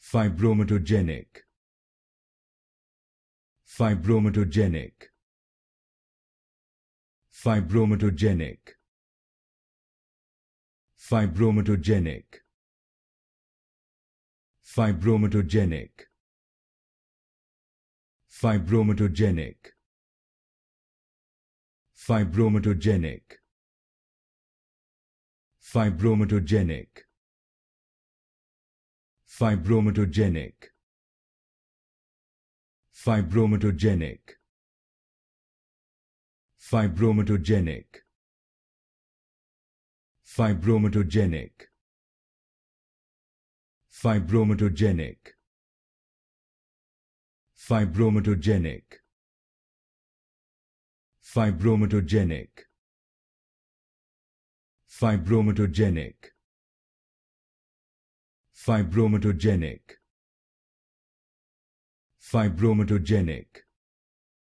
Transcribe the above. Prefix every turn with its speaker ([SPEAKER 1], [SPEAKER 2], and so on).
[SPEAKER 1] fibromatogenic fibromatogenic fibromatogenic fibromatogenic fibromatogenic fibromatogenic fibromatogenic fibromatogenic fibromatogenic fibromatogenic fibromatogenic fibromatogenic fibromatogenic fibrometogenic fibrometogenic fibrometogenic fibromatogenic fibromatogenic